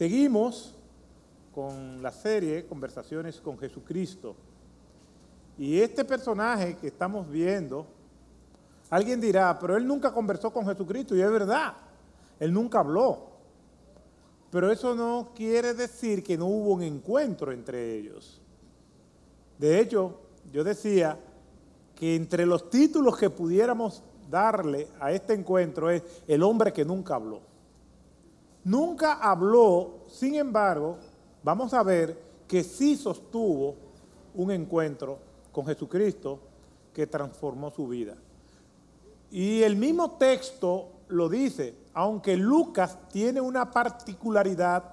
Seguimos con la serie Conversaciones con Jesucristo. Y este personaje que estamos viendo, alguien dirá, pero él nunca conversó con Jesucristo, y es verdad, él nunca habló. Pero eso no quiere decir que no hubo un encuentro entre ellos. De hecho, yo decía que entre los títulos que pudiéramos darle a este encuentro es el hombre que nunca habló. Nunca habló, sin embargo, vamos a ver que sí sostuvo un encuentro con Jesucristo que transformó su vida. Y el mismo texto lo dice, aunque Lucas tiene una particularidad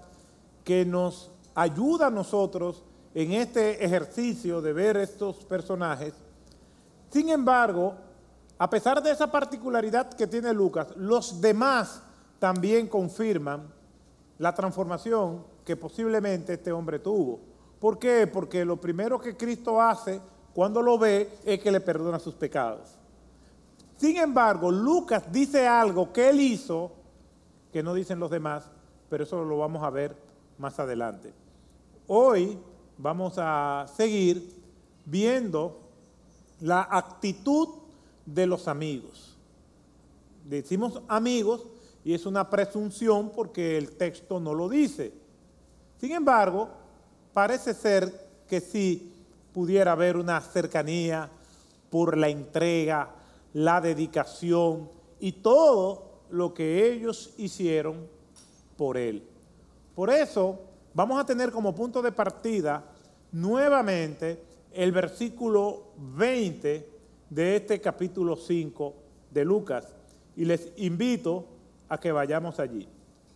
que nos ayuda a nosotros en este ejercicio de ver estos personajes. Sin embargo, a pesar de esa particularidad que tiene Lucas, los demás también confirman la transformación que posiblemente este hombre tuvo. ¿Por qué? Porque lo primero que Cristo hace cuando lo ve es que le perdona sus pecados. Sin embargo, Lucas dice algo que él hizo que no dicen los demás, pero eso lo vamos a ver más adelante. Hoy vamos a seguir viendo la actitud de los amigos. Decimos amigos y es una presunción porque el texto no lo dice. Sin embargo, parece ser que sí pudiera haber una cercanía por la entrega, la dedicación y todo lo que ellos hicieron por él. Por eso vamos a tener como punto de partida nuevamente el versículo 20 de este capítulo 5 de Lucas. Y les invito a que vayamos allí.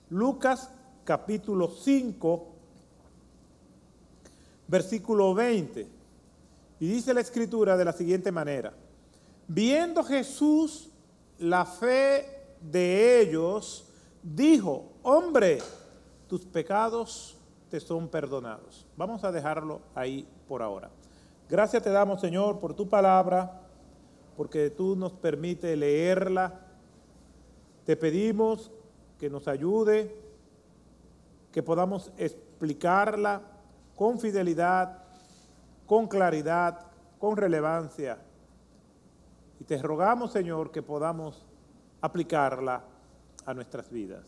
Lucas capítulo 5, versículo 20. Y dice la escritura de la siguiente manera. Viendo Jesús la fe de ellos, dijo, hombre, tus pecados te son perdonados. Vamos a dejarlo ahí por ahora. Gracias te damos, Señor, por tu palabra, porque tú nos permite leerla te pedimos que nos ayude, que podamos explicarla con fidelidad, con claridad, con relevancia. Y te rogamos, Señor, que podamos aplicarla a nuestras vidas.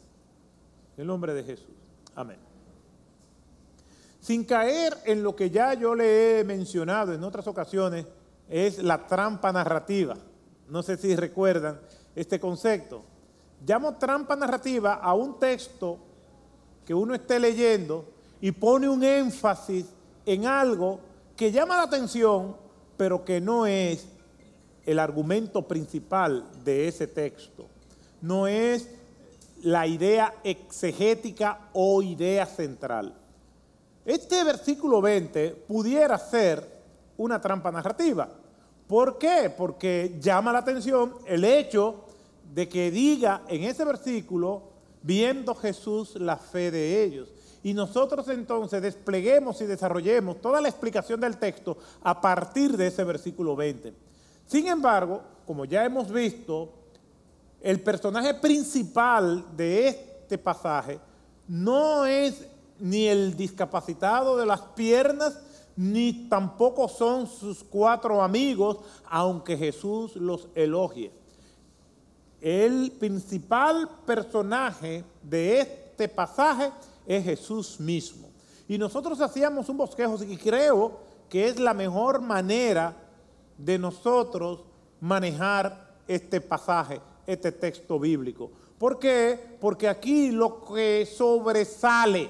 En el nombre de Jesús. Amén. Sin caer en lo que ya yo le he mencionado en otras ocasiones, es la trampa narrativa. No sé si recuerdan este concepto. Llamo trampa narrativa a un texto que uno esté leyendo y pone un énfasis en algo que llama la atención, pero que no es el argumento principal de ese texto. No es la idea exegética o idea central. Este versículo 20 pudiera ser una trampa narrativa. ¿Por qué? Porque llama la atención el hecho de que diga en ese versículo, viendo Jesús la fe de ellos. Y nosotros entonces despleguemos y desarrollemos toda la explicación del texto a partir de ese versículo 20. Sin embargo, como ya hemos visto, el personaje principal de este pasaje no es ni el discapacitado de las piernas, ni tampoco son sus cuatro amigos, aunque Jesús los elogie. El principal personaje de este pasaje es Jesús mismo. Y nosotros hacíamos un bosquejo y creo que es la mejor manera de nosotros manejar este pasaje, este texto bíblico. ¿Por qué? Porque aquí lo que sobresale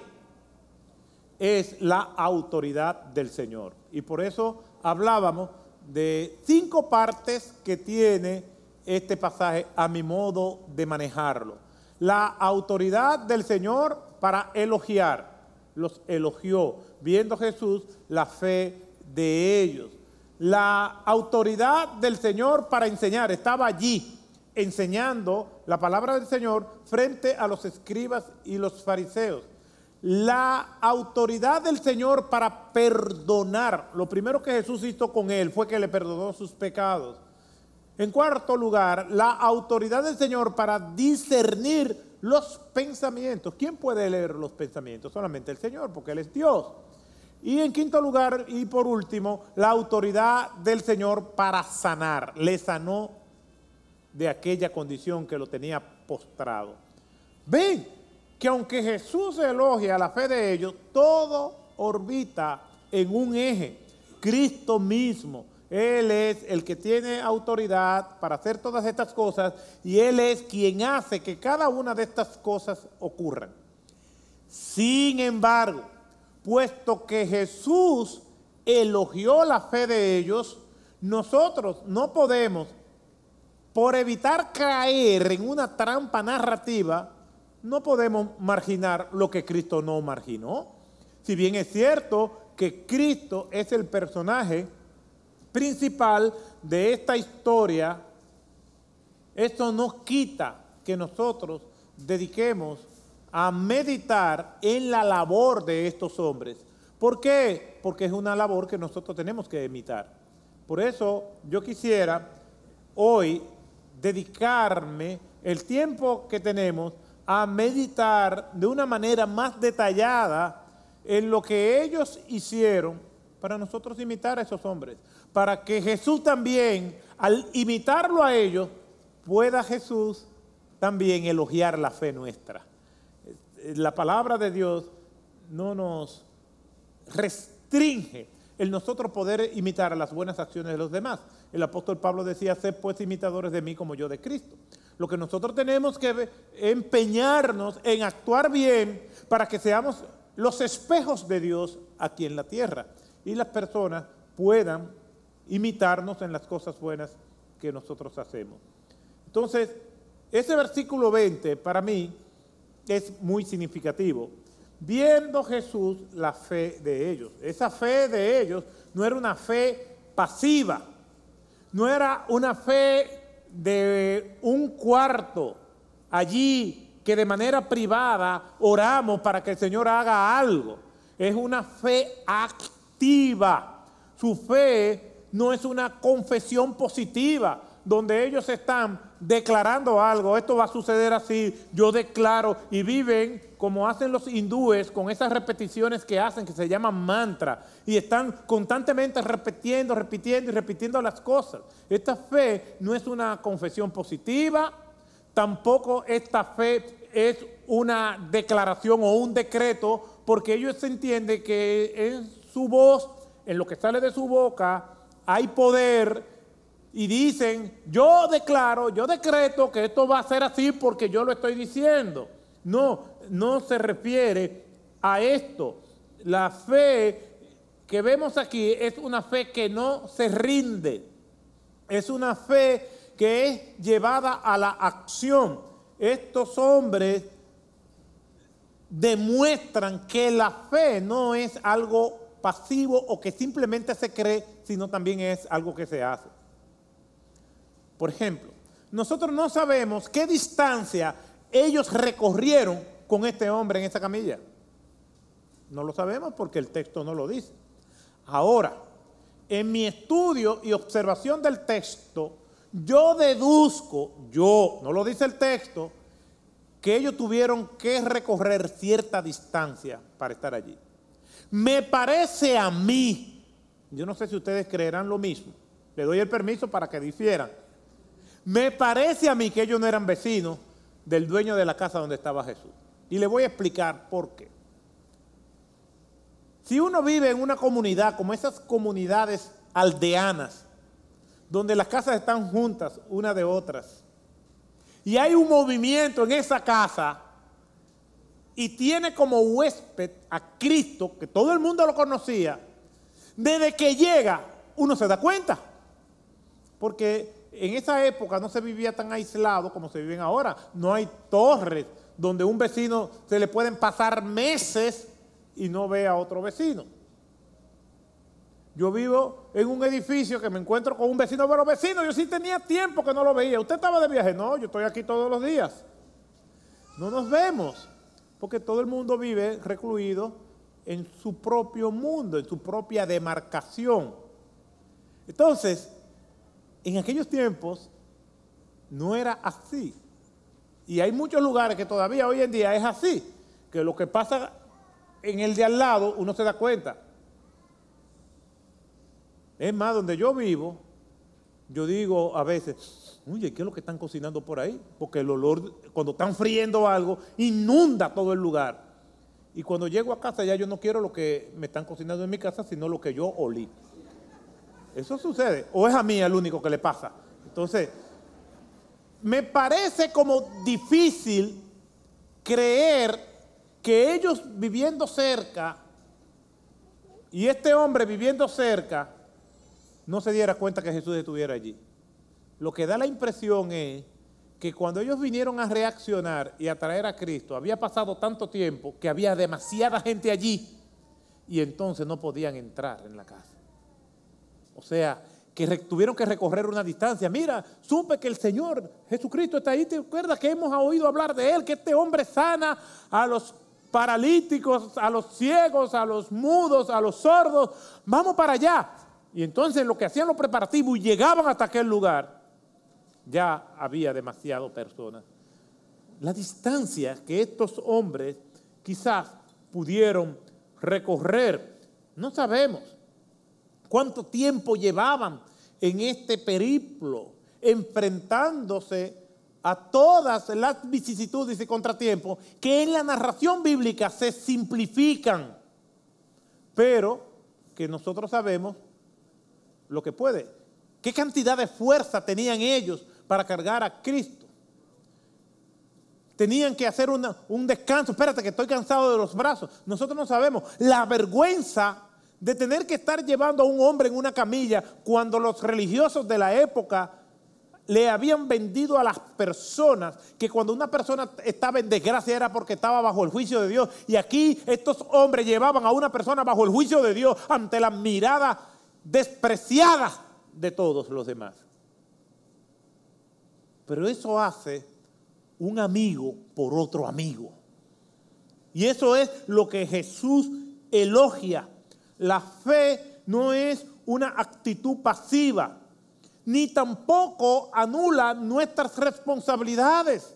es la autoridad del Señor. Y por eso hablábamos de cinco partes que tiene este pasaje a mi modo de manejarlo. La autoridad del Señor para elogiar. Los elogió, viendo Jesús la fe de ellos. La autoridad del Señor para enseñar. Estaba allí enseñando la palabra del Señor frente a los escribas y los fariseos. La autoridad del Señor para perdonar. Lo primero que Jesús hizo con él fue que le perdonó sus pecados. En cuarto lugar, la autoridad del Señor para discernir los pensamientos. ¿Quién puede leer los pensamientos? Solamente el Señor, porque Él es Dios. Y en quinto lugar, y por último, la autoridad del Señor para sanar. Le sanó de aquella condición que lo tenía postrado. Ven que aunque Jesús elogia la fe de ellos, todo orbita en un eje. Cristo mismo él es el que tiene autoridad para hacer todas estas cosas y Él es quien hace que cada una de estas cosas ocurran. Sin embargo, puesto que Jesús elogió la fe de ellos, nosotros no podemos, por evitar caer en una trampa narrativa, no podemos marginar lo que Cristo no marginó. Si bien es cierto que Cristo es el personaje, principal de esta historia, esto nos quita que nosotros dediquemos a meditar en la labor de estos hombres. ¿Por qué? Porque es una labor que nosotros tenemos que imitar. Por eso yo quisiera hoy dedicarme el tiempo que tenemos a meditar de una manera más detallada en lo que ellos hicieron para nosotros imitar a esos hombres para que Jesús también, al imitarlo a ellos, pueda Jesús también elogiar la fe nuestra. Eh, la palabra de Dios no nos restringe el nosotros poder imitar las buenas acciones de los demás. El apóstol Pablo decía, sed pues imitadores de mí como yo de Cristo. Lo que nosotros tenemos que empeñarnos en actuar bien para que seamos los espejos de Dios aquí en la tierra y las personas puedan imitarnos en las cosas buenas que nosotros hacemos. Entonces, ese versículo 20 para mí es muy significativo. Viendo Jesús la fe de ellos. Esa fe de ellos no era una fe pasiva, no era una fe de un cuarto allí que de manera privada oramos para que el Señor haga algo. Es una fe activa. Su fe no es una confesión positiva donde ellos están declarando algo, esto va a suceder así, yo declaro, y viven como hacen los hindúes con esas repeticiones que hacen, que se llaman mantra, y están constantemente repitiendo, repitiendo y repitiendo las cosas. Esta fe no es una confesión positiva, tampoco esta fe es una declaración o un decreto, porque ellos entienden que en su voz, en lo que sale de su boca, hay poder y dicen, yo declaro, yo decreto que esto va a ser así porque yo lo estoy diciendo. No, no se refiere a esto. La fe que vemos aquí es una fe que no se rinde. Es una fe que es llevada a la acción. Estos hombres demuestran que la fe no es algo pasivo o que simplemente se cree, sino también es algo que se hace. Por ejemplo, nosotros no sabemos qué distancia ellos recorrieron con este hombre en esa camilla. No lo sabemos porque el texto no lo dice. Ahora, en mi estudio y observación del texto, yo deduzco, yo, no lo dice el texto, que ellos tuvieron que recorrer cierta distancia para estar allí. Me parece a mí, yo no sé si ustedes creerán lo mismo, le doy el permiso para que difieran. Me parece a mí que ellos no eran vecinos del dueño de la casa donde estaba Jesús. Y le voy a explicar por qué. Si uno vive en una comunidad como esas comunidades aldeanas, donde las casas están juntas una de otras, y hay un movimiento en esa casa, y tiene como huésped a Cristo, que todo el mundo lo conocía, desde que llega uno se da cuenta. Porque en esa época no se vivía tan aislado como se vive ahora. No hay torres donde un vecino se le pueden pasar meses y no ve a otro vecino. Yo vivo en un edificio que me encuentro con un vecino, pero vecino, yo sí tenía tiempo que no lo veía. ¿Usted estaba de viaje? No, yo estoy aquí todos los días. No nos vemos porque todo el mundo vive recluido en su propio mundo, en su propia demarcación. Entonces, en aquellos tiempos no era así. Y hay muchos lugares que todavía hoy en día es así, que lo que pasa en el de al lado uno se da cuenta. Es más, donde yo vivo, yo digo a veces, Oye, ¿qué es lo que están cocinando por ahí? Porque el olor, cuando están friendo algo, inunda todo el lugar. Y cuando llego a casa ya yo no quiero lo que me están cocinando en mi casa, sino lo que yo olí. Eso sucede. O es a mí el único que le pasa. Entonces, me parece como difícil creer que ellos viviendo cerca y este hombre viviendo cerca no se diera cuenta que Jesús estuviera allí lo que da la impresión es que cuando ellos vinieron a reaccionar y a traer a Cristo, había pasado tanto tiempo que había demasiada gente allí y entonces no podían entrar en la casa. O sea, que tuvieron que recorrer una distancia. Mira, supe que el Señor Jesucristo está ahí. ¿Te acuerdas que hemos oído hablar de Él? Que este hombre sana a los paralíticos, a los ciegos, a los mudos, a los sordos. Vamos para allá. Y entonces lo que hacían los preparativos y llegaban hasta aquel lugar ya había demasiado personas. La distancia que estos hombres quizás pudieron recorrer, no sabemos cuánto tiempo llevaban en este periplo, enfrentándose a todas las vicisitudes y contratiempos que en la narración bíblica se simplifican, pero que nosotros sabemos lo que puede. ¿Qué cantidad de fuerza tenían ellos para cargar a Cristo. Tenían que hacer un descanso. Espérate que estoy cansado de los brazos. Nosotros no sabemos. La vergüenza de tener que estar llevando a un hombre en una camilla cuando los religiosos de la época le habían vendido a las personas que cuando una persona estaba en desgracia era porque estaba bajo el juicio de Dios. Y aquí estos hombres llevaban a una persona bajo el juicio de Dios ante la mirada despreciada de todos los demás. Pero eso hace un amigo por otro amigo. Y eso es lo que Jesús elogia. La fe no es una actitud pasiva, ni tampoco anula nuestras responsabilidades.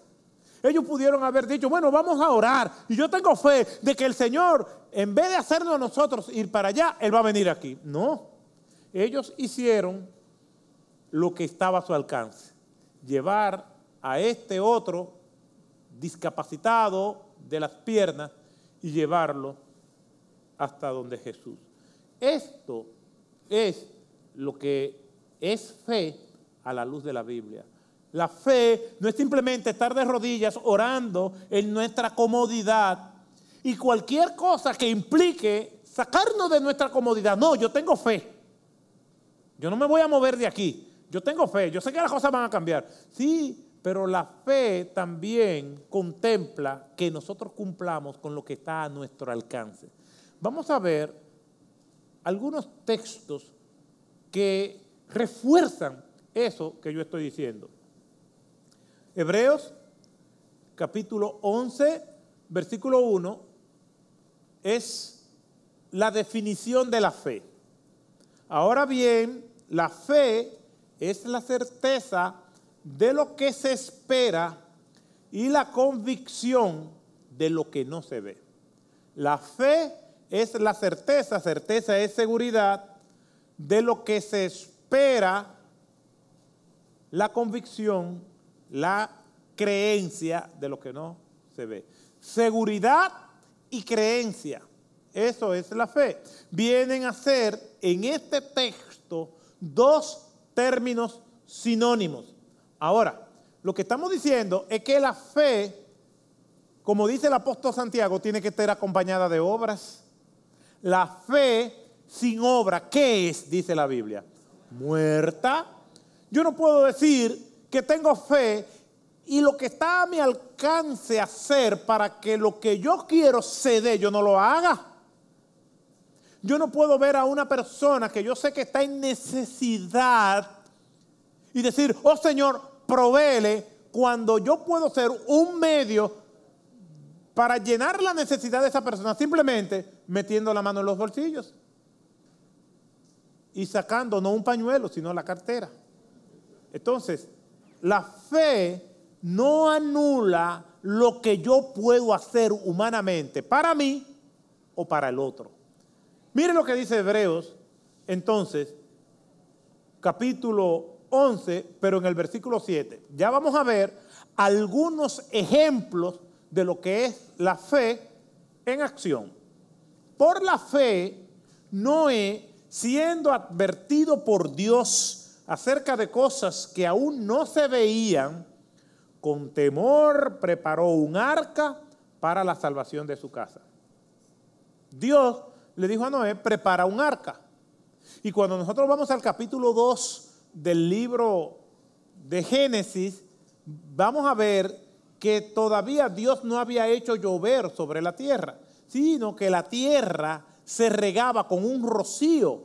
Ellos pudieron haber dicho, bueno, vamos a orar. Y yo tengo fe de que el Señor, en vez de hacernos a nosotros ir para allá, Él va a venir aquí. No, ellos hicieron lo que estaba a su alcance llevar a este otro discapacitado de las piernas y llevarlo hasta donde Jesús. Esto es lo que es fe a la luz de la Biblia. La fe no es simplemente estar de rodillas orando en nuestra comodidad y cualquier cosa que implique sacarnos de nuestra comodidad. No, yo tengo fe. Yo no me voy a mover de aquí. Yo tengo fe, yo sé que las cosas van a cambiar. Sí, pero la fe también contempla que nosotros cumplamos con lo que está a nuestro alcance. Vamos a ver algunos textos que refuerzan eso que yo estoy diciendo. Hebreos capítulo 11, versículo 1, es la definición de la fe. Ahora bien, la fe es la certeza de lo que se espera y la convicción de lo que no se ve. La fe es la certeza, certeza es seguridad de lo que se espera, la convicción, la creencia de lo que no se ve. Seguridad y creencia, eso es la fe. Vienen a ser en este texto dos términos sinónimos. Ahora, lo que estamos diciendo es que la fe, como dice el apóstol Santiago, tiene que estar acompañada de obras. La fe sin obra, ¿qué es? Dice la Biblia. Muerta. Yo no puedo decir que tengo fe y lo que está a mi alcance hacer para que lo que yo quiero se dé, yo no lo haga. Yo no puedo ver a una persona que yo sé que está en necesidad y decir, oh Señor, proveele cuando yo puedo ser un medio para llenar la necesidad de esa persona, simplemente metiendo la mano en los bolsillos y sacando no un pañuelo, sino la cartera. Entonces, la fe no anula lo que yo puedo hacer humanamente para mí o para el otro. Miren lo que dice Hebreos, entonces, capítulo 11, pero en el versículo 7. Ya vamos a ver algunos ejemplos de lo que es la fe en acción. Por la fe, Noé, siendo advertido por Dios acerca de cosas que aún no se veían, con temor preparó un arca para la salvación de su casa. Dios le dijo a Noé, prepara un arca. Y cuando nosotros vamos al capítulo 2 del libro de Génesis, vamos a ver que todavía Dios no había hecho llover sobre la tierra, sino que la tierra se regaba con un rocío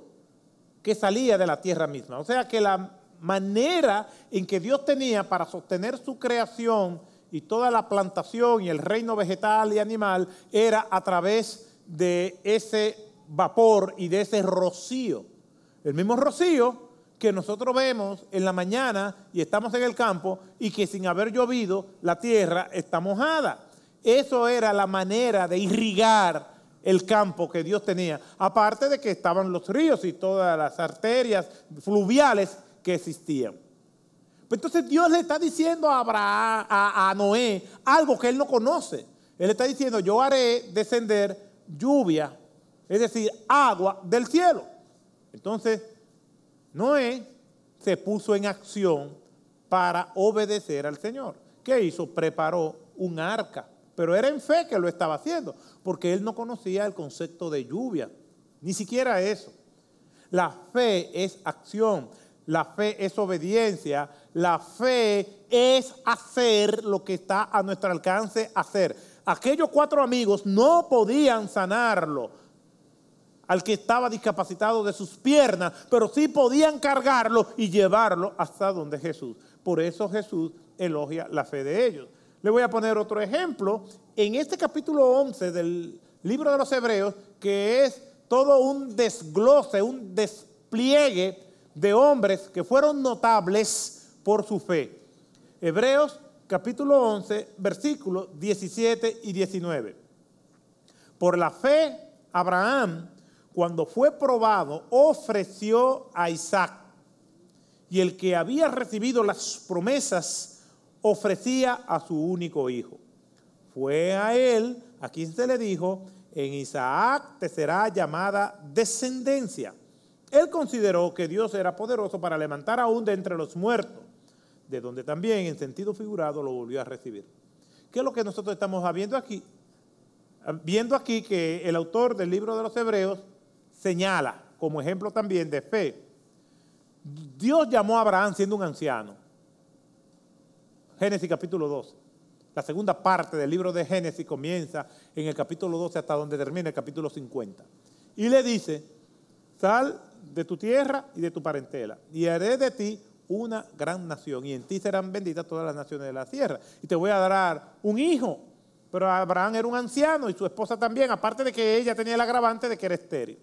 que salía de la tierra misma. O sea que la manera en que Dios tenía para sostener su creación y toda la plantación y el reino vegetal y animal era a través de, de ese vapor y de ese rocío. El mismo rocío que nosotros vemos en la mañana y estamos en el campo y que sin haber llovido la tierra está mojada. Eso era la manera de irrigar el campo que Dios tenía. Aparte de que estaban los ríos y todas las arterias fluviales que existían. Entonces Dios le está diciendo a Abraham, a, Noé, algo que él no conoce. Él está diciendo, yo haré descender lluvia, es decir, agua del cielo. Entonces, Noé se puso en acción para obedecer al Señor. ¿Qué hizo? Preparó un arca, pero era en fe que lo estaba haciendo, porque él no conocía el concepto de lluvia, ni siquiera eso. La fe es acción, la fe es obediencia, la fe es hacer lo que está a nuestro alcance hacer aquellos cuatro amigos no podían sanarlo al que estaba discapacitado de sus piernas, pero sí podían cargarlo y llevarlo hasta donde Jesús. Por eso Jesús elogia la fe de ellos. Le voy a poner otro ejemplo. En este capítulo 11 del libro de los Hebreos, que es todo un desglose, un despliegue de hombres que fueron notables por su fe. Hebreos capítulo 11, versículos 17 y 19. Por la fe, Abraham, cuando fue probado, ofreció a Isaac. Y el que había recibido las promesas ofrecía a su único hijo. Fue a él a quien se le dijo, en Isaac te será llamada descendencia. Él consideró que Dios era poderoso para levantar aún de entre los muertos de donde también en sentido figurado lo volvió a recibir. ¿Qué es lo que nosotros estamos viendo aquí? Viendo aquí que el autor del libro de los Hebreos señala como ejemplo también de fe. Dios llamó a Abraham siendo un anciano. Génesis capítulo 12. La segunda parte del libro de Génesis comienza en el capítulo 12 hasta donde termina el capítulo 50. Y le dice, sal de tu tierra y de tu parentela, y haré de ti una gran nación y en ti serán benditas todas las naciones de la tierra. Y te voy a dar un hijo. Pero Abraham era un anciano y su esposa también, aparte de que ella tenía el agravante de que era estéril.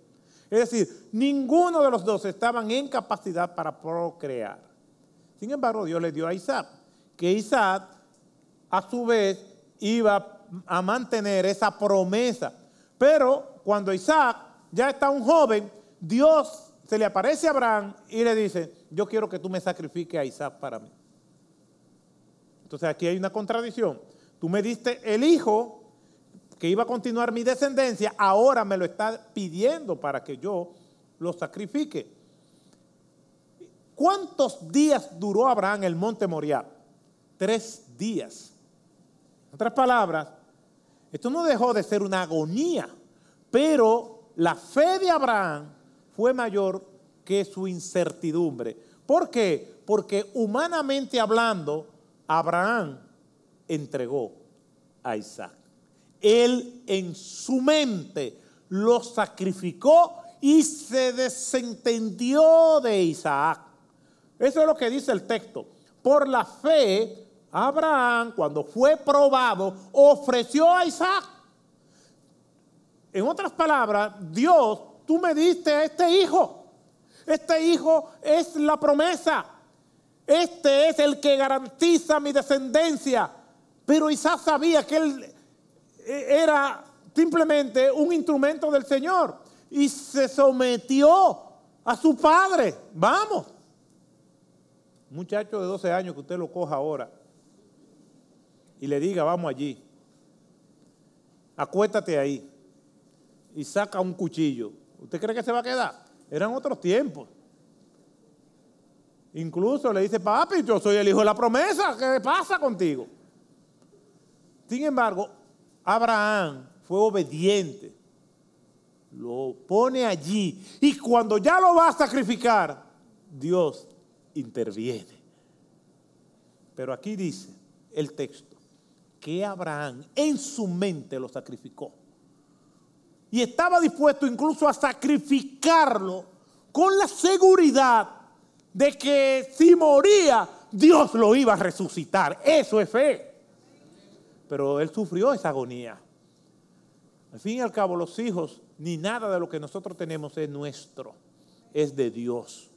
Es decir, ninguno de los dos estaban en capacidad para procrear. Sin embargo, Dios le dio a Isaac, que Isaac a su vez iba a mantener esa promesa. Pero cuando Isaac ya está un joven, Dios se le aparece a Abraham y le dice, yo quiero que tú me sacrifiques a Isaac para mí. Entonces aquí hay una contradicción. Tú me diste el hijo que iba a continuar mi descendencia, ahora me lo está pidiendo para que yo lo sacrifique. ¿Cuántos días duró Abraham el monte Moriah? Tres días. En otras palabras, esto no dejó de ser una agonía, pero la fe de Abraham fue mayor que su incertidumbre. ¿Por qué? Porque humanamente hablando, Abraham entregó a Isaac. Él en su mente lo sacrificó y se desentendió de Isaac. Eso es lo que dice el texto. Por la fe, Abraham, cuando fue probado, ofreció a Isaac. En otras palabras, Dios tú me diste a este hijo. Este hijo es la promesa. Este es el que garantiza mi descendencia. Pero Isaac sabía que él eh, era simplemente un instrumento del Señor y se sometió a su padre. Vamos. Muchacho de 12 años que usted lo coja ahora y le diga, vamos allí, acuéstate ahí y saca un cuchillo ¿Usted cree que se va a quedar? Eran otros tiempos. Incluso le dice, papi, yo soy el hijo de la promesa, ¿qué pasa contigo? Sin embargo, Abraham fue obediente. Lo pone allí. Y cuando ya lo va a sacrificar, Dios interviene. Pero aquí dice el texto que Abraham en su mente lo sacrificó y estaba dispuesto incluso a sacrificarlo con la seguridad de que si moría, Dios lo iba a resucitar. Eso es fe. Pero él sufrió esa agonía. Al fin y al cabo, los hijos, ni nada de lo que nosotros tenemos es nuestro, es de Dios.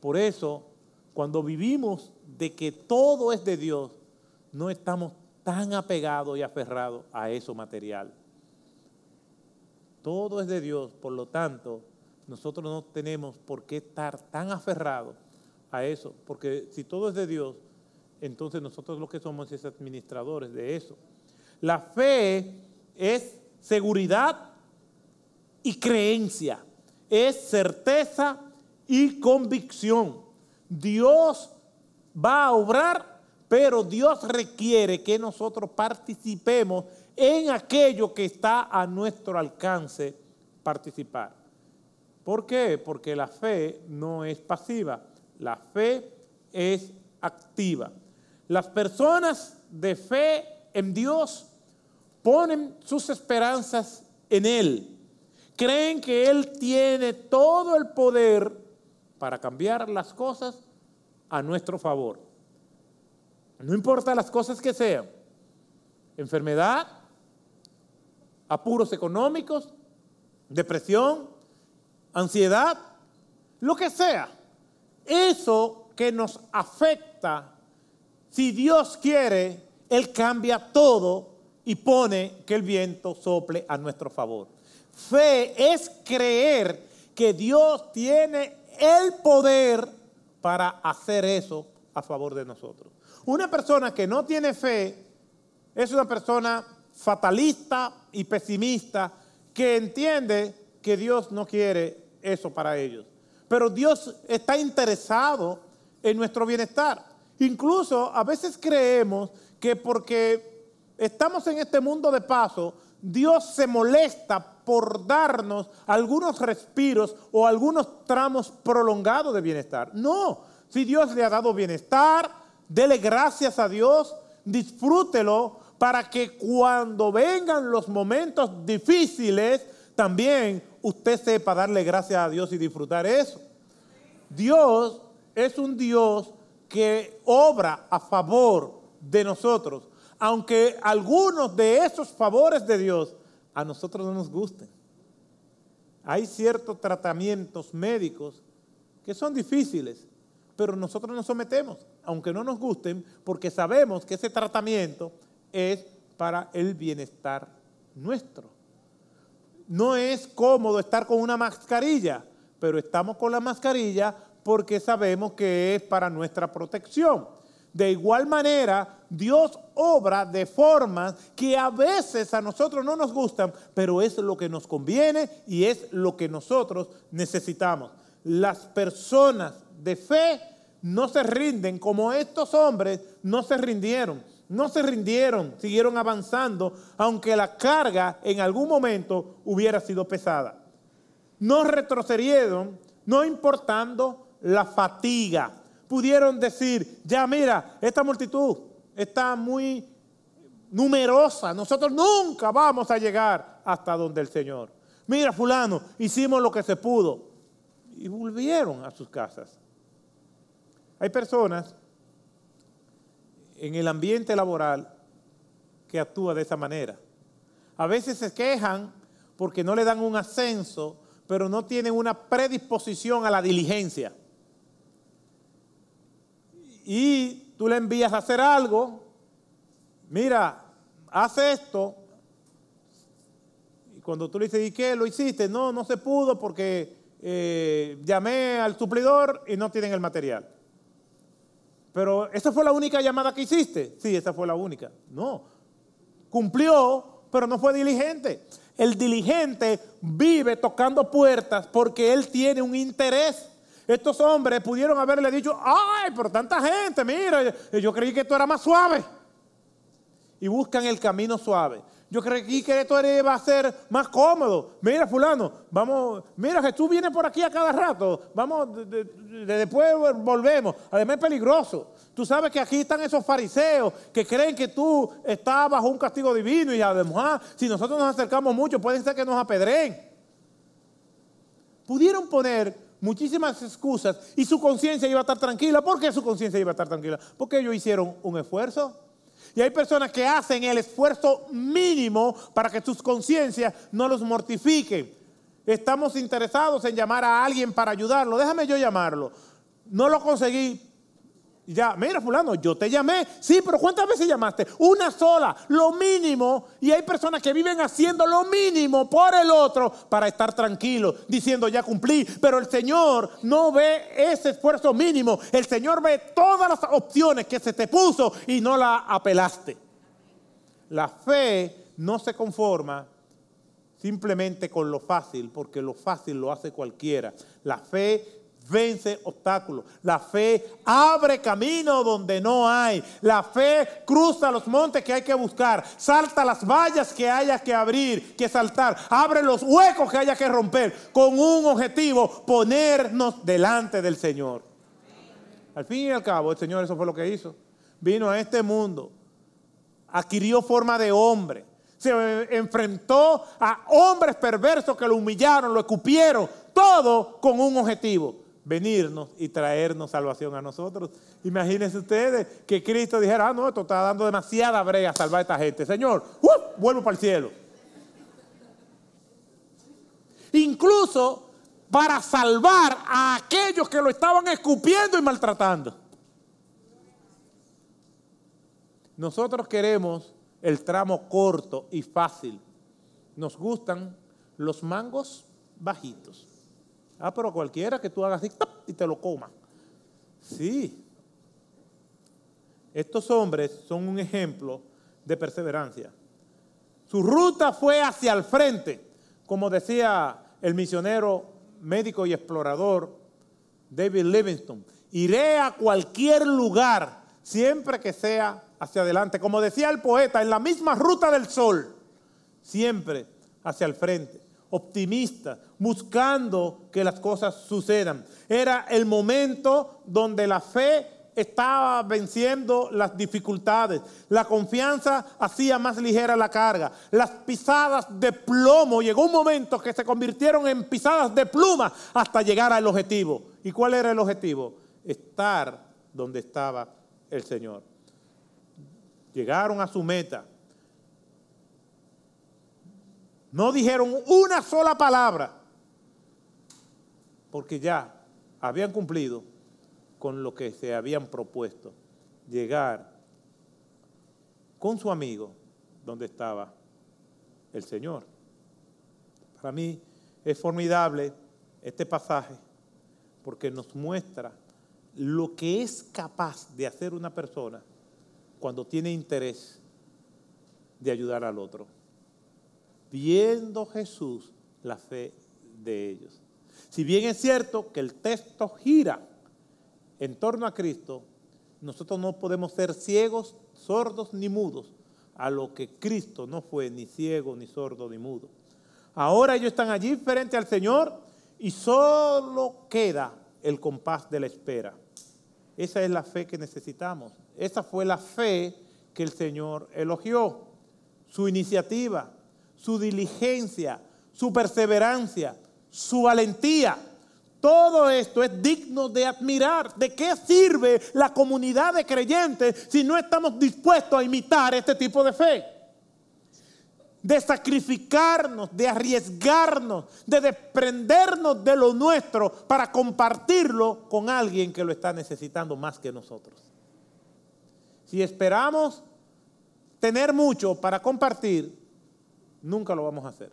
Por eso, cuando vivimos de que todo es de Dios, no estamos tan apegados y aferrados a eso material. Todo es de Dios, por lo tanto, nosotros no tenemos por qué estar tan aferrados a eso, porque si todo es de Dios, entonces nosotros lo que somos es administradores de eso. La fe es seguridad y creencia, es certeza y convicción. Dios va a obrar, pero Dios requiere que nosotros participemos en aquello que está a nuestro alcance participar. ¿Por qué? Porque la fe no es pasiva, la fe es activa. Las personas de fe en Dios ponen sus esperanzas en Él. Creen que Él tiene todo el poder para cambiar las cosas a nuestro favor. No importa las cosas que sean. Enfermedad, apuros económicos, depresión, ansiedad, lo que sea. Eso que nos afecta, si Dios quiere, Él cambia todo y pone que el viento sople a nuestro favor. Fe es creer que Dios tiene el poder para hacer eso a favor de nosotros. Una persona que no tiene fe es una persona fatalista, y pesimista que entiende que Dios no quiere eso para ellos. Pero Dios está interesado en nuestro bienestar. Incluso a veces creemos que porque estamos en este mundo de paso, Dios se molesta por darnos algunos respiros o algunos tramos prolongados de bienestar. No, si Dios le ha dado bienestar, dele gracias a Dios, disfrútelo, para que cuando vengan los momentos difíciles, también usted sepa darle gracias a Dios y disfrutar eso. Dios es un Dios que obra a favor de nosotros, aunque algunos de esos favores de Dios a nosotros no nos gusten. Hay ciertos tratamientos médicos que son difíciles, pero nosotros nos sometemos, aunque no nos gusten, porque sabemos que ese tratamiento es para el bienestar nuestro. No es cómodo estar con una mascarilla, pero estamos con la mascarilla porque sabemos que es para nuestra protección. De igual manera, Dios obra de formas que a veces a nosotros no nos gustan, pero es lo que nos conviene y es lo que nosotros necesitamos. Las personas de fe no se rinden como estos hombres no se rindieron no se rindieron, siguieron avanzando, aunque la carga en algún momento hubiera sido pesada. No retrocedieron, no importando la fatiga. Pudieron decir, ya mira, esta multitud está muy numerosa, nosotros nunca vamos a llegar hasta donde el Señor. Mira, fulano, hicimos lo que se pudo. Y volvieron a sus casas. Hay personas en el ambiente laboral que actúa de esa manera. A veces se quejan porque no le dan un ascenso, pero no tienen una predisposición a la diligencia. Y tú le envías a hacer algo, mira, haz esto. Y cuando tú le dices, ¿y qué? ¿Lo hiciste? No, no se pudo porque eh, llamé al suplidor y no tienen el material. Pero esa fue la única llamada que hiciste. Sí, esa fue la única. No. Cumplió, pero no fue diligente. El diligente vive tocando puertas porque él tiene un interés. Estos hombres pudieron haberle dicho, ay, pero tanta gente, mira, yo creí que esto era más suave. Y buscan el camino suave. Yo creí que esto va a ser más cómodo. Mira, fulano, vamos, mira, que tú vienes por aquí a cada rato. Vamos, de, después volvemos. Además es peligroso. Tú sabes que aquí están esos fariseos que creen que tú estás bajo un castigo divino y además, si nosotros nos acercamos mucho, pueden ser que nos apedreen. Pudieron poner muchísimas excusas y su conciencia iba a estar tranquila. ¿Por qué su conciencia iba a estar tranquila? Porque ellos hicieron un esfuerzo. Y hay personas que hacen el esfuerzo mínimo para que sus conciencias no los mortifiquen. Estamos interesados en llamar a alguien para ayudarlo. Déjame yo llamarlo. No lo conseguí, ya, mira fulano, yo te llamé. Sí, pero ¿cuántas veces llamaste? Una sola, lo mínimo. Y hay personas que viven haciendo lo mínimo por el otro para estar tranquilos, diciendo, ya cumplí. Pero el Señor no ve ese esfuerzo mínimo. El Señor ve todas las opciones que se te puso y no la apelaste. La fe no se conforma simplemente con lo fácil, porque lo fácil lo hace cualquiera. La fe vence obstáculos. La fe abre camino donde no hay. La fe cruza los montes que hay que buscar. Salta las vallas que haya que abrir, que saltar. Abre los huecos que haya que romper con un objetivo, ponernos delante del Señor. Al fin y al cabo, el Señor eso fue lo que hizo. Vino a este mundo, adquirió forma de hombre. Se enfrentó a hombres perversos que lo humillaron, lo escupieron, todo con un objetivo venirnos y traernos salvación a nosotros. Imagínense ustedes que Cristo dijera, ah, no, esto está dando demasiada brega a salvar a esta gente. Señor, vuelvo para el cielo. Incluso para salvar a aquellos que lo estaban escupiendo y maltratando. Nosotros queremos el tramo corto y fácil. Nos gustan los mangos bajitos. Ah, pero cualquiera que tú hagas así y te lo coma. Sí. Estos hombres son un ejemplo de perseverancia. Su ruta fue hacia el frente, como decía el misionero, médico y explorador David Livingstone. Iré a cualquier lugar, siempre que sea hacia adelante. Como decía el poeta, en la misma ruta del sol, siempre hacia el frente optimista, buscando que las cosas sucedan. Era el momento donde la fe estaba venciendo las dificultades. La confianza hacía más ligera la carga. Las pisadas de plomo, llegó un momento que se convirtieron en pisadas de pluma hasta llegar al objetivo. ¿Y cuál era el objetivo? Estar donde estaba el Señor. Llegaron a su meta no dijeron una sola palabra, porque ya habían cumplido con lo que se habían propuesto, llegar con su amigo donde estaba el Señor. Para mí es formidable este pasaje porque nos muestra lo que es capaz de hacer una persona cuando tiene interés de ayudar al otro viendo Jesús la fe de ellos. Si bien es cierto que el texto gira en torno a Cristo, nosotros no podemos ser ciegos, sordos ni mudos a lo que Cristo no fue ni ciego, ni sordo, ni mudo. Ahora ellos están allí frente al Señor y solo queda el compás de la espera. Esa es la fe que necesitamos. Esa fue la fe que el Señor elogió, su iniciativa, su diligencia, su perseverancia, su valentía. Todo esto es digno de admirar. ¿De qué sirve la comunidad de creyentes si no estamos dispuestos a imitar este tipo de fe? De sacrificarnos, de arriesgarnos, de desprendernos de lo nuestro para compartirlo con alguien que lo está necesitando más que nosotros. Si esperamos tener mucho para compartir, Nunca lo vamos a hacer.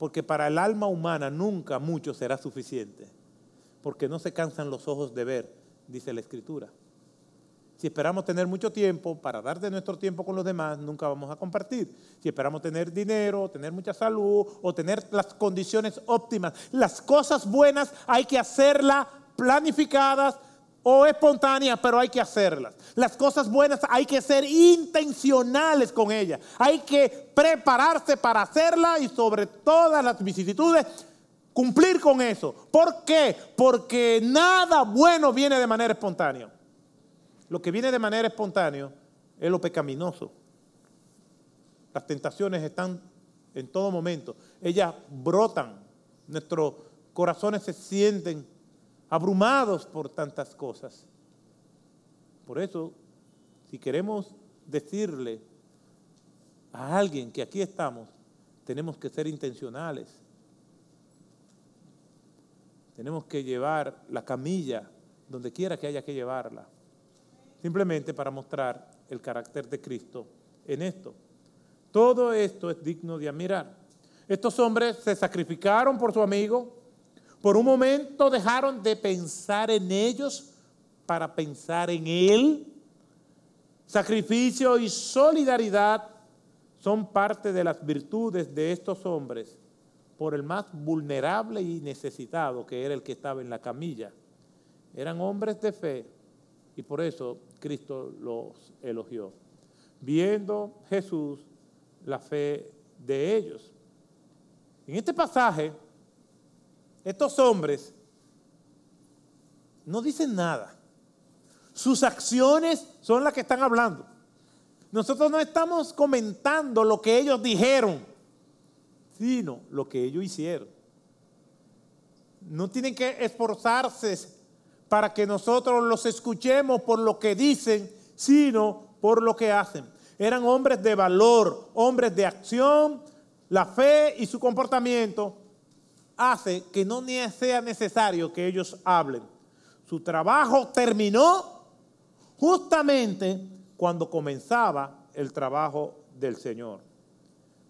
Porque para el alma humana nunca mucho será suficiente. Porque no se cansan los ojos de ver, dice la Escritura. Si esperamos tener mucho tiempo para dar de nuestro tiempo con los demás, nunca vamos a compartir. Si esperamos tener dinero, tener mucha salud o tener las condiciones óptimas, las cosas buenas hay que hacerlas planificadas, o espontáneas, pero hay que hacerlas. Las cosas buenas hay que ser intencionales con ellas. Hay que prepararse para hacerlas y sobre todas las vicisitudes cumplir con eso. ¿Por qué? Porque nada bueno viene de manera espontánea. Lo que viene de manera espontánea es lo pecaminoso. Las tentaciones están en todo momento. Ellas brotan. Nuestros corazones se sienten abrumados por tantas cosas. Por eso, si queremos decirle a alguien que aquí estamos, tenemos que ser intencionales. Tenemos que llevar la camilla donde quiera que haya que llevarla. Simplemente para mostrar el carácter de Cristo en esto. Todo esto es digno de admirar. Estos hombres se sacrificaron por su amigo, por un momento dejaron de pensar en ellos para pensar en Él. Sacrificio y solidaridad son parte de las virtudes de estos hombres por el más vulnerable y necesitado que era el que estaba en la camilla. Eran hombres de fe y por eso Cristo los elogió, viendo Jesús la fe de ellos. En este pasaje, estos hombres no dicen nada. Sus acciones son las que están hablando. Nosotros no estamos comentando lo que ellos dijeron, sino lo que ellos hicieron. No tienen que esforzarse para que nosotros los escuchemos por lo que dicen, sino por lo que hacen. Eran hombres de valor, hombres de acción, la fe y su comportamiento hace que no sea necesario que ellos hablen. Su trabajo terminó justamente cuando comenzaba el trabajo del Señor.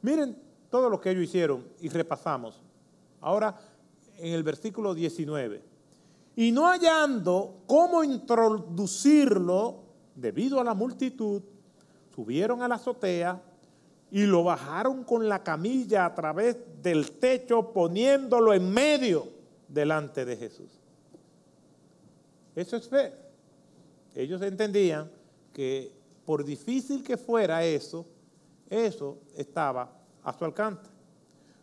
Miren todo lo que ellos hicieron y repasamos. Ahora en el versículo 19. Y no hallando cómo introducirlo debido a la multitud, subieron a la azotea y lo bajaron con la camilla a través del techo poniéndolo en medio delante de Jesús. Eso es fe. Ellos entendían que por difícil que fuera eso, eso estaba a su alcance.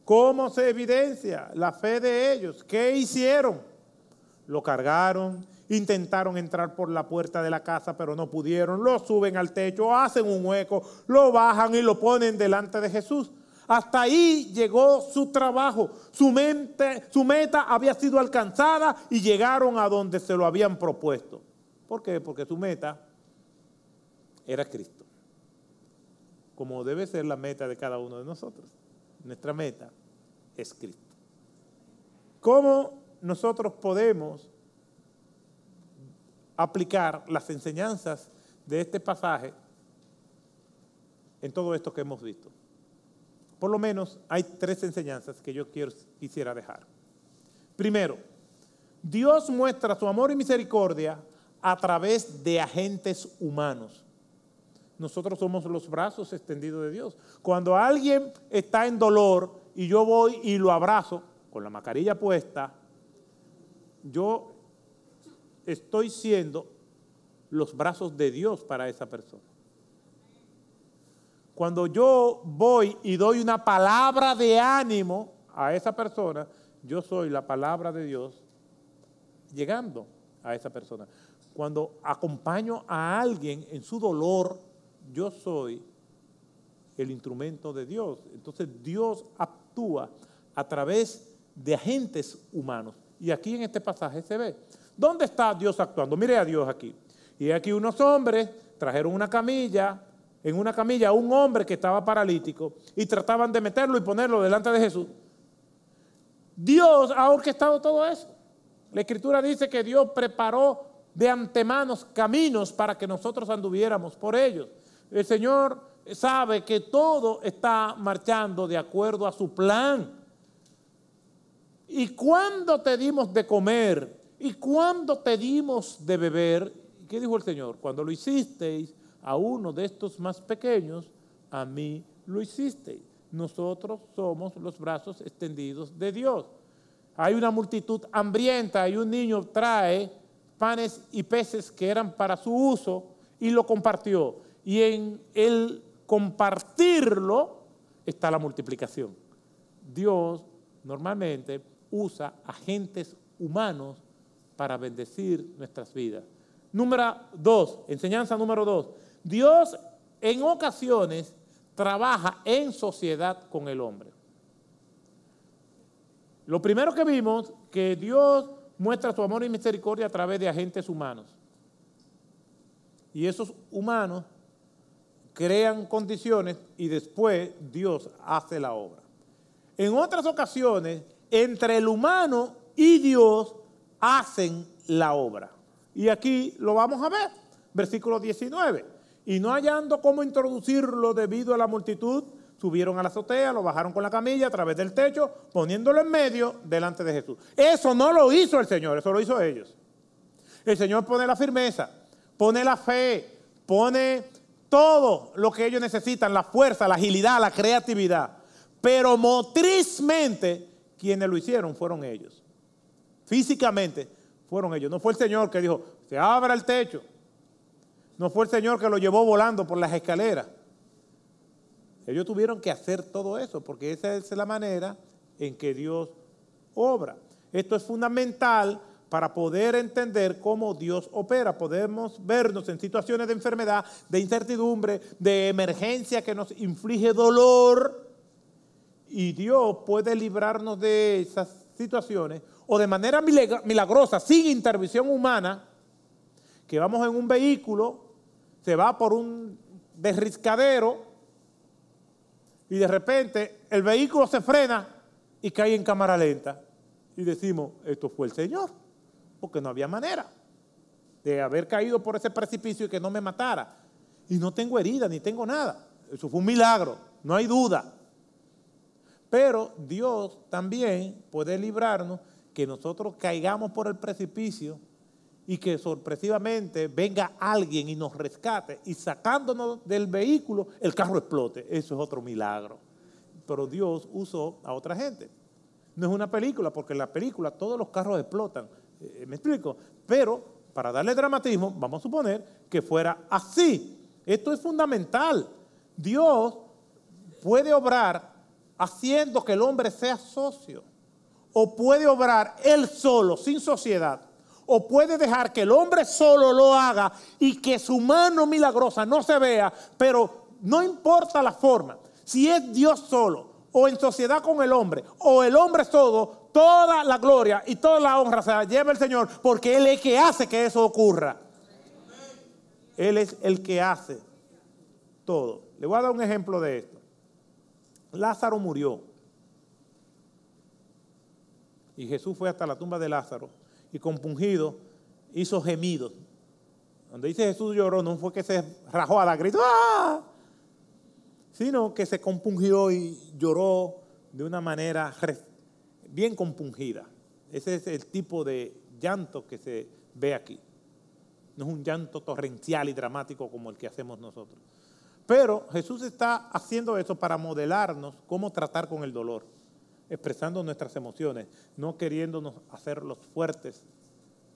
¿Cómo se evidencia la fe de ellos? ¿Qué hicieron? Lo cargaron, Intentaron entrar por la puerta de la casa, pero no pudieron. Lo suben al techo, hacen un hueco, lo bajan y lo ponen delante de Jesús. Hasta ahí llegó su trabajo. Su, mente, su meta había sido alcanzada y llegaron a donde se lo habían propuesto. ¿Por qué? Porque su meta era Cristo. Como debe ser la meta de cada uno de nosotros. Nuestra meta es Cristo. ¿Cómo nosotros podemos aplicar las enseñanzas de este pasaje en todo esto que hemos visto. Por lo menos hay tres enseñanzas que yo quiero, quisiera dejar. Primero, Dios muestra su amor y misericordia a través de agentes humanos. Nosotros somos los brazos extendidos de Dios. Cuando alguien está en dolor y yo voy y lo abrazo con la mascarilla puesta, yo estoy siendo los brazos de Dios para esa persona. Cuando yo voy y doy una palabra de ánimo a esa persona, yo soy la palabra de Dios llegando a esa persona. Cuando acompaño a alguien en su dolor, yo soy el instrumento de Dios. Entonces Dios actúa a través de agentes humanos. Y aquí en este pasaje se ve. ¿Dónde está Dios actuando? Mire a Dios aquí. Y aquí unos hombres trajeron una camilla, en una camilla un hombre que estaba paralítico y trataban de meterlo y ponerlo delante de Jesús. Dios ha orquestado todo eso. La escritura dice que Dios preparó de antemano caminos para que nosotros anduviéramos por ellos. El Señor sabe que todo está marchando de acuerdo a su plan. Y cuando te dimos de comer ¿Y cuando te dimos de beber? ¿Qué dijo el Señor? Cuando lo hicisteis a uno de estos más pequeños, a mí lo hicisteis. Nosotros somos los brazos extendidos de Dios. Hay una multitud hambrienta y un niño trae panes y peces que eran para su uso y lo compartió. Y en el compartirlo está la multiplicación. Dios normalmente usa agentes humanos para bendecir nuestras vidas. Número dos, enseñanza número dos. Dios en ocasiones trabaja en sociedad con el hombre. Lo primero que vimos, que Dios muestra su amor y misericordia a través de agentes humanos. Y esos humanos crean condiciones y después Dios hace la obra. En otras ocasiones, entre el humano y Dios hacen la obra. Y aquí lo vamos a ver, versículo 19. Y no hallando cómo introducirlo debido a la multitud, subieron a la azotea, lo bajaron con la camilla a través del techo, poniéndolo en medio delante de Jesús. Eso no lo hizo el Señor, eso lo hizo ellos. El Señor pone la firmeza, pone la fe, pone todo lo que ellos necesitan, la fuerza, la agilidad, la creatividad. Pero motrizmente quienes lo hicieron fueron ellos físicamente, fueron ellos. No fue el Señor que dijo, se abra el techo. No fue el Señor que lo llevó volando por las escaleras. Ellos tuvieron que hacer todo eso, porque esa es la manera en que Dios obra. Esto es fundamental para poder entender cómo Dios opera. Podemos vernos en situaciones de enfermedad, de incertidumbre, de emergencia que nos inflige dolor. Y Dios puede librarnos de esas situaciones o de manera milagrosa, sin intervención humana, que vamos en un vehículo, se va por un derriscadero, y de repente el vehículo se frena y cae en cámara lenta. Y decimos, esto fue el Señor, porque no había manera de haber caído por ese precipicio y que no me matara. Y no tengo herida, ni tengo nada. Eso fue un milagro, no hay duda. Pero Dios también puede librarnos que nosotros caigamos por el precipicio y que sorpresivamente venga alguien y nos rescate y sacándonos del vehículo, el carro explote. Eso es otro milagro. Pero Dios usó a otra gente. No es una película, porque en la película todos los carros explotan. Eh, ¿Me explico? Pero para darle dramatismo, vamos a suponer que fuera así. Esto es fundamental. Dios puede obrar haciendo que el hombre sea socio o puede obrar él solo, sin sociedad, o puede dejar que el hombre solo lo haga y que su mano milagrosa no se vea, pero no importa la forma, si es Dios solo o en sociedad con el hombre o el hombre todo toda la gloria y toda la honra se la lleva el Señor porque Él es el que hace que eso ocurra. Él es el que hace todo. Le voy a dar un ejemplo de esto. Lázaro murió. Y Jesús fue hasta la tumba de Lázaro y compungido hizo gemidos. Cuando dice Jesús lloró, no fue que se rajó a la grito, ¡ah! sino que se compungió y lloró de una manera bien compungida. Ese es el tipo de llanto que se ve aquí. No es un llanto torrencial y dramático como el que hacemos nosotros. Pero Jesús está haciendo eso para modelarnos cómo tratar con el dolor expresando nuestras emociones, no queriéndonos hacerlos fuertes.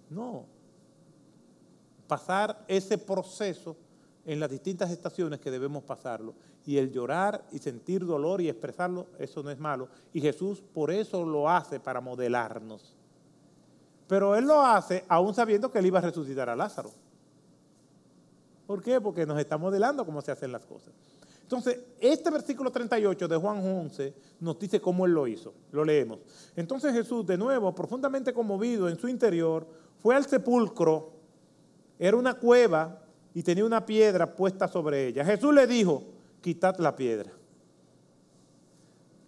No. Pasar ese proceso en las distintas estaciones que debemos pasarlo. Y el llorar y sentir dolor y expresarlo, eso no es malo. Y Jesús por eso lo hace, para modelarnos. Pero Él lo hace aún sabiendo que Él iba a resucitar a Lázaro. ¿Por qué? Porque nos está modelando cómo se hacen las cosas. Entonces, este versículo 38 de Juan 11 nos dice cómo él lo hizo. Lo leemos. Entonces Jesús, de nuevo, profundamente conmovido en su interior, fue al sepulcro. Era una cueva y tenía una piedra puesta sobre ella. Jesús le dijo, quitad la piedra.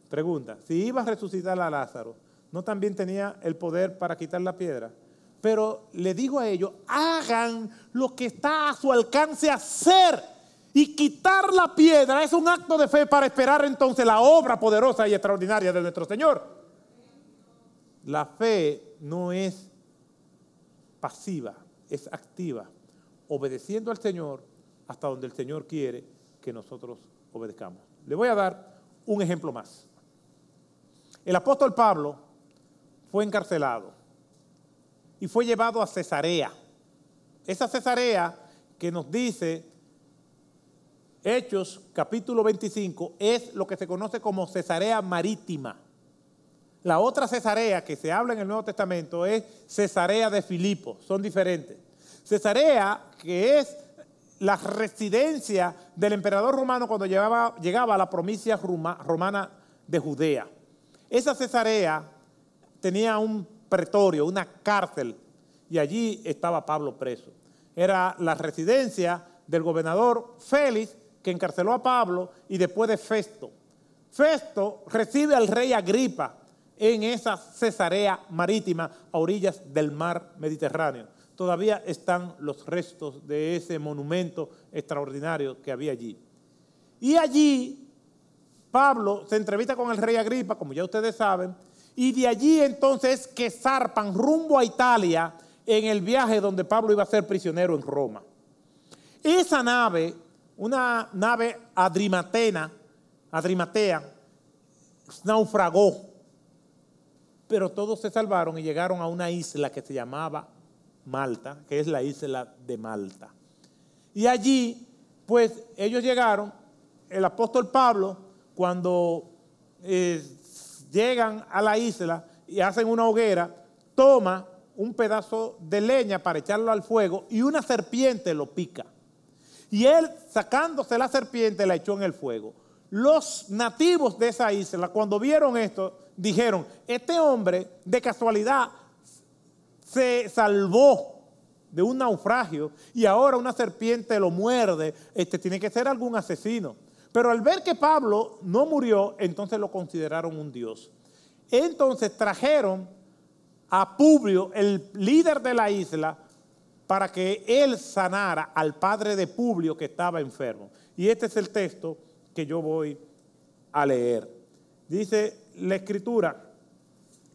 Pregunta, si iba a resucitar a Lázaro, ¿no también tenía el poder para quitar la piedra? Pero le dijo a ellos, hagan lo que está a su alcance hacer y quitar la piedra es un acto de fe para esperar entonces la obra poderosa y extraordinaria de nuestro Señor. La fe no es pasiva, es activa, obedeciendo al Señor hasta donde el Señor quiere que nosotros obedezcamos. Le voy a dar un ejemplo más. El apóstol Pablo fue encarcelado y fue llevado a Cesarea. Esa Cesarea que nos dice Hechos capítulo 25 es lo que se conoce como Cesarea Marítima. La otra Cesarea que se habla en el Nuevo Testamento es Cesarea de Filipo, son diferentes. Cesarea, que es la residencia del emperador romano cuando llegaba, llegaba a la provincia romana de Judea. Esa Cesarea tenía un pretorio, una cárcel, y allí estaba Pablo preso. Era la residencia del gobernador Félix que encarceló a Pablo y después de Festo. Festo recibe al rey Agripa en esa Cesarea marítima a orillas del mar Mediterráneo. Todavía están los restos de ese monumento extraordinario que había allí. Y allí Pablo se entrevista con el rey Agripa, como ya ustedes saben, y de allí entonces que zarpan rumbo a Italia en el viaje donde Pablo iba a ser prisionero en Roma. Esa nave una nave adrimatena, adrimatea, naufragó, pero todos se salvaron y llegaron a una isla que se llamaba Malta, que es la isla de Malta. Y allí, pues ellos llegaron, el apóstol Pablo, cuando eh, llegan a la isla y hacen una hoguera, toma un pedazo de leña para echarlo al fuego y una serpiente lo pica. Y él, sacándose la serpiente, la echó en el fuego. Los nativos de esa isla, cuando vieron esto, dijeron, este hombre de casualidad se salvó de un naufragio y ahora una serpiente lo muerde, este tiene que ser algún asesino. Pero al ver que Pablo no murió, entonces lo consideraron un dios. Entonces trajeron a Publio, el líder de la isla, para que él sanara al padre de Publio que estaba enfermo. Y este es el texto que yo voy a leer. Dice la escritura,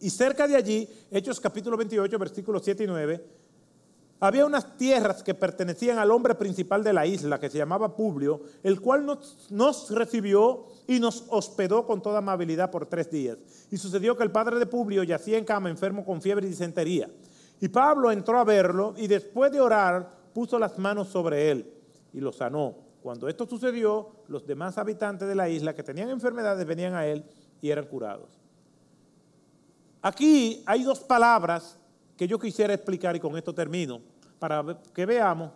y cerca de allí, Hechos capítulo 28, versículos 7 y 9, había unas tierras que pertenecían al hombre principal de la isla, que se llamaba Publio, el cual nos, nos, recibió y nos hospedó con toda amabilidad por tres días. Y sucedió que el padre de Publio yacía en cama enfermo con fiebre y disentería. Y Pablo entró a verlo y después de orar puso las manos sobre él y lo sanó. Cuando esto sucedió, los demás habitantes de la isla que tenían enfermedades venían a él y eran curados. Aquí hay dos palabras que yo quisiera explicar y con esto termino, para que veamos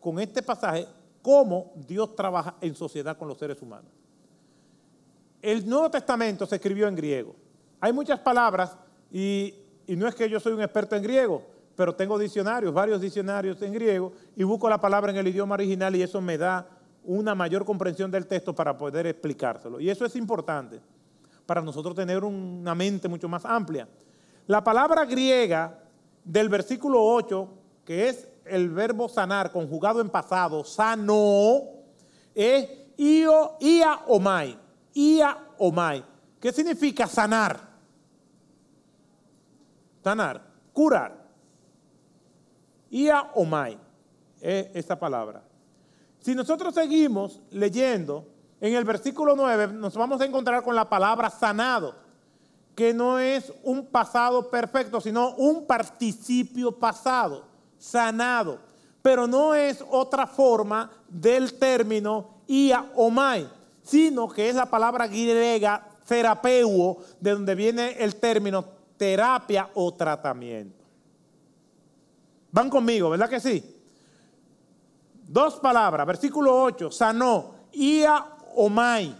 con este pasaje cómo Dios trabaja en sociedad con los seres humanos. El Nuevo Testamento se escribió en griego. Hay muchas palabras y y no es que yo soy un experto en griego, pero tengo diccionarios, varios diccionarios en griego, y busco la palabra en el idioma original y eso me da una mayor comprensión del texto para poder explicárselo. Y eso es importante para nosotros tener una mente mucho más amplia. La palabra griega del versículo 8, que es el verbo sanar conjugado en pasado, sano, es io, ia omai, ia omai, significa sanar. Sanar, curar. Ia omai es eh, esta palabra. Si nosotros seguimos leyendo, en el versículo 9 nos vamos a encontrar con la palabra sanado, que no es un pasado perfecto, sino un participio pasado, sanado. Pero no es otra forma del término ia omai, sino que es la palabra griega terapeuo, de donde viene el término terapia o tratamiento. Van conmigo, ¿verdad que sí? Dos palabras, versículo 8, sanó, ia mai,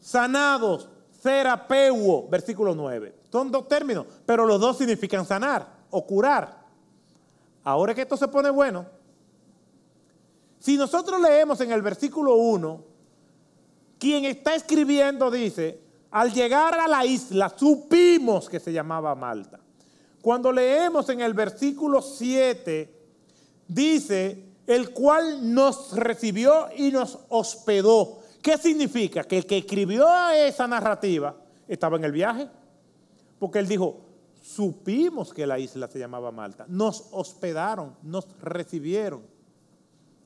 sanados, terapeuo, versículo 9. Son dos términos, pero los dos significan sanar o curar. Ahora que esto se pone bueno, si nosotros leemos en el versículo 1, quien está escribiendo dice, al llegar a la isla supimos que se llamaba Malta. Cuando leemos en el versículo 7, dice, el cual nos recibió y nos hospedó. ¿Qué significa? Que el que escribió esa narrativa estaba en el viaje. Porque él dijo, supimos que la isla se llamaba Malta. Nos hospedaron, nos recibieron.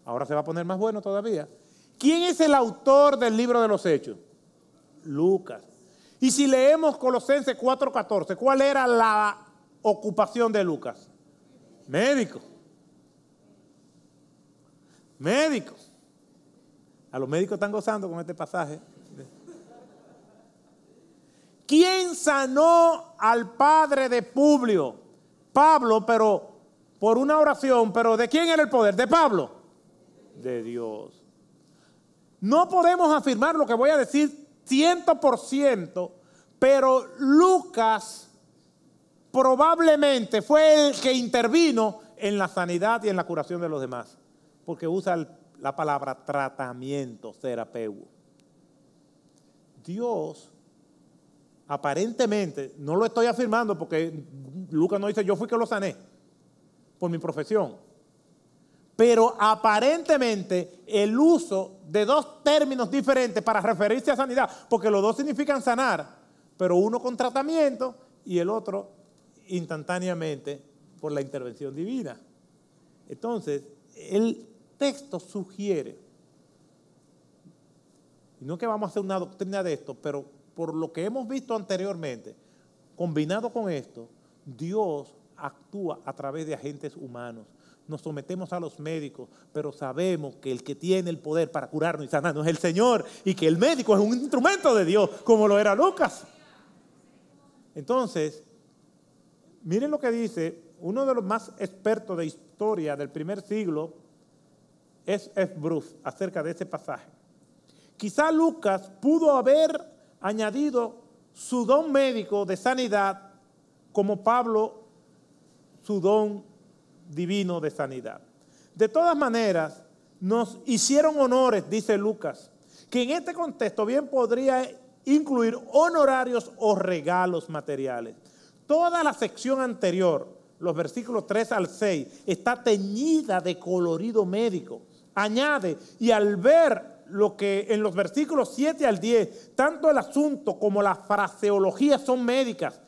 Ahora se va a poner más bueno todavía. ¿Quién es el autor del libro de los hechos? Lucas. Y si leemos Colosenses 4:14, ¿cuál era la ocupación de Lucas? Médico. Médico. A los médicos están gozando con este pasaje. ¿Quién sanó al padre de Publio? Pablo, pero por una oración, pero ¿de quién era el poder? ¿De Pablo? De Dios. No podemos afirmar lo que voy a decir 100%, pero Lucas probablemente fue el que intervino en la sanidad y en la curación de los demás, porque usa la palabra tratamiento terapeuta. Dios, aparentemente, no lo estoy afirmando porque Lucas no dice yo fui que lo sané por mi profesión, pero aparentemente el uso de dos términos diferentes para referirse a sanidad, porque los dos significan sanar, pero uno con tratamiento y el otro instantáneamente por la intervención divina. Entonces, el texto sugiere, y no que vamos a hacer una doctrina de esto, pero por lo que hemos visto anteriormente, combinado con esto, Dios actúa a través de agentes humanos nos sometemos a los médicos, pero sabemos que el que tiene el poder para curarnos y sanarnos es el Señor y que el médico es un instrumento de Dios, como lo era Lucas. Entonces, miren lo que dice uno de los más expertos de historia del primer siglo, es F. Bruce, acerca de ese pasaje. Quizá Lucas pudo haber añadido su don médico de sanidad como Pablo su don divino de sanidad. De todas maneras, nos hicieron honores, dice Lucas, que en este contexto bien podría incluir honorarios o regalos materiales. Toda la sección anterior, los versículos 3 al 6, está teñida de colorido médico. Añade, y al ver lo que en los versículos 7 al 10, tanto el asunto como la fraseología son médicas,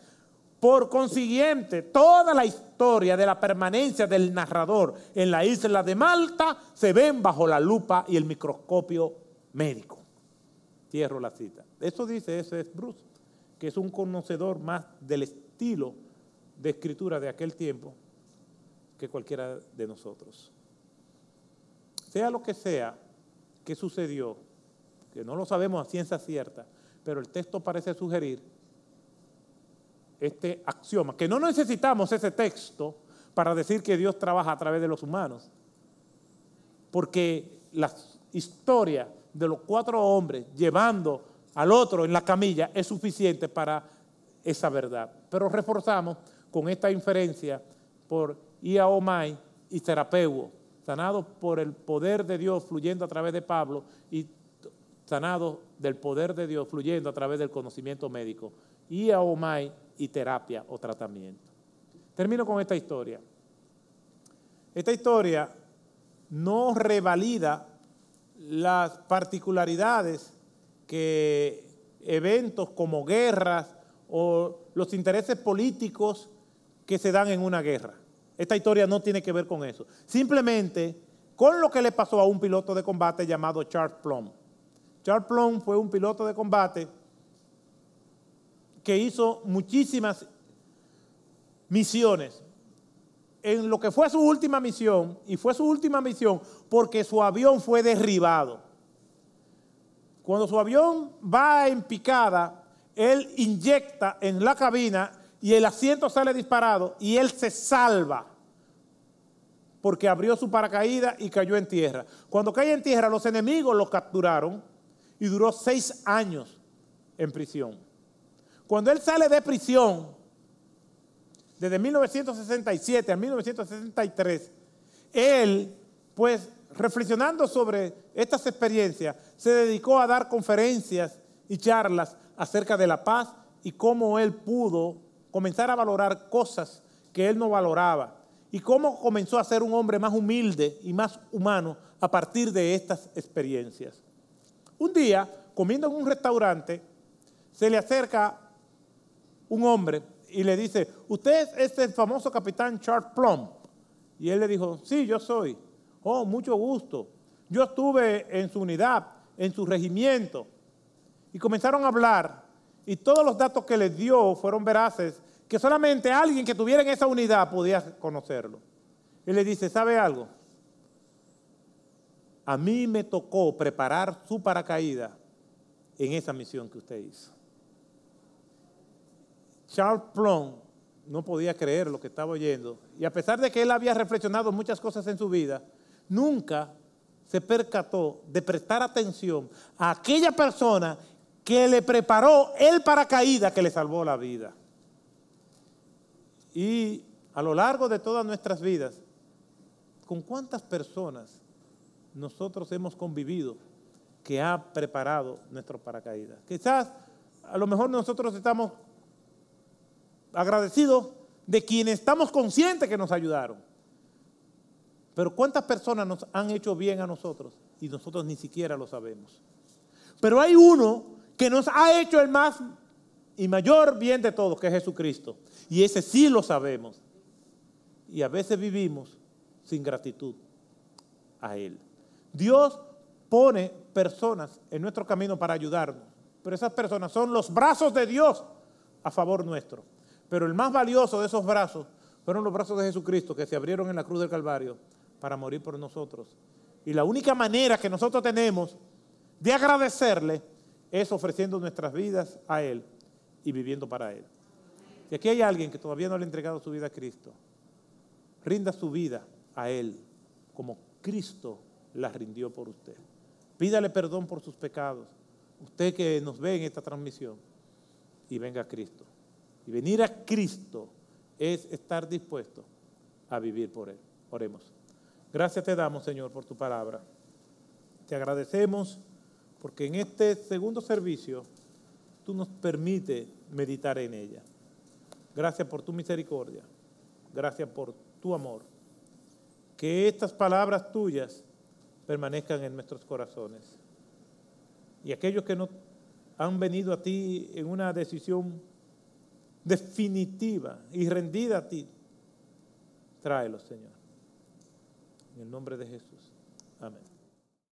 por consiguiente, toda la historia de la permanencia del narrador en la isla de Malta se ven bajo la lupa y el microscopio médico. Cierro la cita. Eso dice ese es Bruce, que es un conocedor más del estilo de escritura de aquel tiempo que cualquiera de nosotros. Sea lo que sea que sucedió, que no lo sabemos a ciencia cierta, pero el texto parece sugerir este axioma, que no necesitamos ese texto para decir que Dios trabaja a través de los humanos, porque la historia de los cuatro hombres llevando al otro en la camilla es suficiente para esa verdad. Pero reforzamos con esta inferencia por Iaomai y Terapeu, sanados por el poder de Dios fluyendo a través de Pablo y sanados del poder de Dios fluyendo a través del conocimiento médico. Iaomai y terapia o tratamiento. Termino con esta historia. Esta historia no revalida las particularidades que eventos como guerras o los intereses políticos que se dan en una guerra. Esta historia no tiene que ver con eso. Simplemente con lo que le pasó a un piloto de combate llamado Charles Plum. Charles Plum fue un piloto de combate que hizo muchísimas misiones. En lo que fue su última misión, y fue su última misión porque su avión fue derribado. Cuando su avión va en picada, él inyecta en la cabina y el asiento sale disparado y él se salva porque abrió su paracaídas y cayó en tierra. Cuando cae en tierra, los enemigos lo capturaron y duró seis años en prisión. Cuando él sale de prisión, desde 1967 a 1963, él, pues, reflexionando sobre estas experiencias, se dedicó a dar conferencias y charlas acerca de la paz y cómo él pudo comenzar a valorar cosas que él no valoraba y cómo comenzó a ser un hombre más humilde y más humano a partir de estas experiencias. Un día, comiendo en un restaurante, se le acerca un hombre y le dice, usted es el este famoso capitán Charles Plum. Y él le dijo, sí, yo soy. Oh, mucho gusto. Yo estuve en su unidad, en su regimiento. Y comenzaron a hablar y todos los datos que les dio fueron veraces, que solamente alguien que tuviera en esa unidad podía conocerlo. Y le dice, ¿sabe algo? A mí me tocó preparar su paracaída en esa misión que usted hizo. Charles Plum no podía creer lo que estaba oyendo. Y a pesar de que él había reflexionado muchas cosas en su vida, nunca se percató de prestar atención a aquella persona que le preparó el paracaídas que le salvó la vida. Y a lo largo de todas nuestras vidas, ¿con cuántas personas nosotros hemos convivido que ha preparado nuestro paracaídas? Quizás a lo mejor nosotros estamos agradecido de quienes estamos conscientes que nos ayudaron. Pero ¿cuántas personas nos han hecho bien a nosotros? Y nosotros ni siquiera lo sabemos. Pero hay uno que nos ha hecho el más y mayor bien de todos, que es Jesucristo. Y ese sí lo sabemos. Y a veces vivimos sin gratitud a Él. Dios pone personas en nuestro camino para ayudarnos. Pero esas personas son los brazos de Dios a favor nuestro. Pero el más valioso de esos brazos fueron los brazos de Jesucristo que se abrieron en la cruz del Calvario para morir por nosotros. Y la única manera que nosotros tenemos de agradecerle es ofreciendo nuestras vidas a Él y viviendo para Él. Si aquí hay alguien que todavía no le ha entregado su vida a Cristo, rinda su vida a Él como Cristo la rindió por usted. Pídale perdón por sus pecados, usted que nos ve en esta transmisión, y venga a Cristo. Y venir a Cristo es estar dispuesto a vivir por Él. Oremos. Gracias te damos, Señor, por tu palabra. Te agradecemos porque en este segundo servicio tú nos permites meditar en ella. Gracias por tu misericordia. Gracias por tu amor. Que estas palabras tuyas permanezcan en nuestros corazones. Y aquellos que no han venido a ti en una decisión definitiva y rendida a ti. Tráelo, Señor. En el nombre de Jesús. Amén.